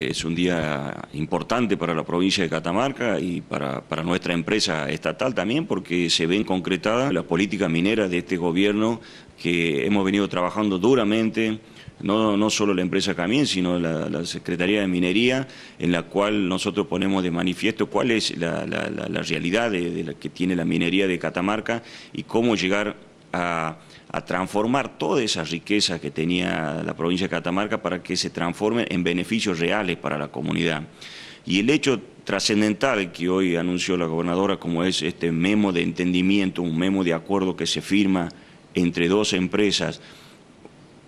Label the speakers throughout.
Speaker 1: Es un día importante para la provincia de Catamarca y para, nuestra empresa estatal también porque se ven concretadas las políticas mineras de este gobierno que hemos venido trabajando duramente, no, solo la empresa Camín, sino la, Secretaría de Minería, en la cual nosotros ponemos de manifiesto cuál es la, realidad de la que tiene la minería de Catamarca y cómo llegar a, transformar todas esas riquezas que tenía la provincia de Catamarca para que se transforme en beneficios reales para la comunidad. Y el hecho trascendental que hoy anunció la gobernadora, como es este memo de entendimiento, un memo de acuerdo que se firma entre dos empresas,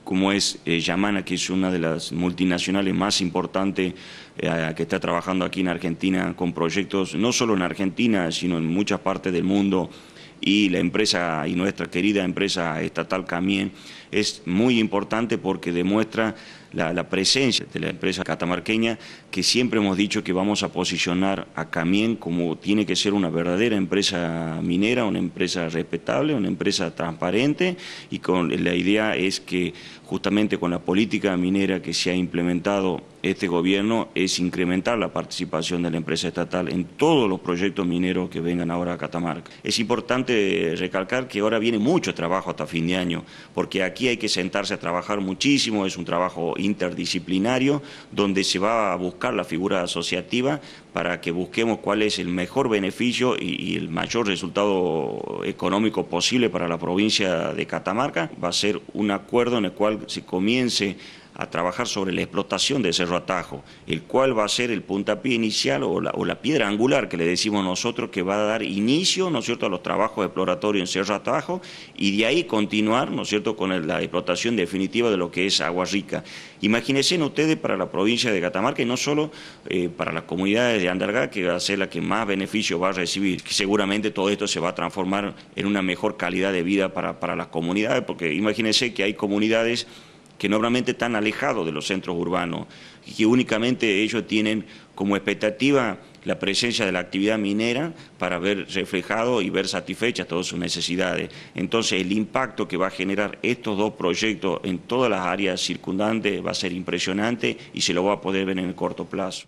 Speaker 1: como es eh, Yamana, que es una de las multinacionales más importantes eh, que está trabajando aquí en Argentina con proyectos, no solo en Argentina, sino en muchas partes del mundo, y la empresa y nuestra querida empresa estatal Camien es muy importante porque demuestra la, presencia de la empresa catamarqueña que siempre hemos dicho que vamos a posicionar a Camien como tiene que ser una verdadera empresa minera, una empresa respetable, una empresa transparente y con la idea es que justamente con la política minera que se ha implementado este gobierno es incrementar la participación de la empresa estatal en todos los proyectos mineros que vengan ahora a Catamarca. Es importante recalcar que ahora viene mucho trabajo hasta fin de año, porque aquí hay que sentarse a trabajar muchísimo, es un trabajo interdisciplinario donde se va a buscar la figura asociativa para que busquemos cuál es el mejor beneficio y, el mayor resultado económico posible para la provincia de Catamarca. Va a ser un acuerdo en el cual se comience a trabajar sobre la explotación de Cerro Atajo, el cual va a ser el puntapié inicial o la, piedra angular que le decimos nosotros que va a dar inicio, ¿no es cierto?, a los trabajos exploratorios en Cerro Atajo y de ahí continuar, ¿no es cierto?, con la explotación definitiva de lo que es Agua Rica. Imagínense ustedes para la provincia de Catamarca y no solo eh, para las comunidades de Andargá, que va a ser la que más beneficio va a recibir. Seguramente todo esto se va a transformar en una mejor calidad de vida para, para las comunidades, porque imagínense que hay comunidades que normalmente están alejados de los centros urbanos y que únicamente ellos tienen como expectativa la presencia de la actividad minera para ver reflejado y ver satisfechas todas sus necesidades. Entonces el impacto que va a generar estos dos proyectos en todas las áreas circundantes va a ser impresionante y se lo va a poder ver en el corto plazo.